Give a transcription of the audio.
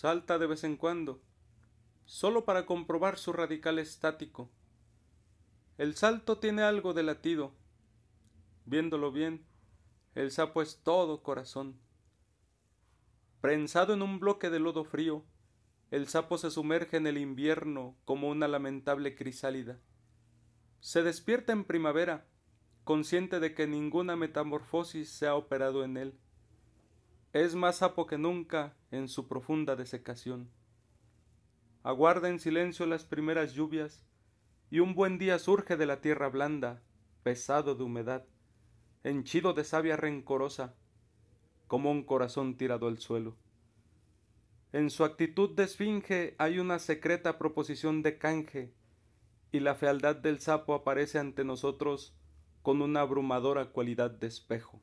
Salta de vez en cuando, solo para comprobar su radical estático. El salto tiene algo de latido. Viéndolo bien, el sapo es todo corazón. Prensado en un bloque de lodo frío, el sapo se sumerge en el invierno como una lamentable crisálida. Se despierta en primavera, consciente de que ninguna metamorfosis se ha operado en él es más sapo que nunca en su profunda desecación. Aguarda en silencio las primeras lluvias, y un buen día surge de la tierra blanda, pesado de humedad, henchido de savia rencorosa, como un corazón tirado al suelo. En su actitud de esfinge hay una secreta proposición de canje, y la fealdad del sapo aparece ante nosotros con una abrumadora cualidad de espejo.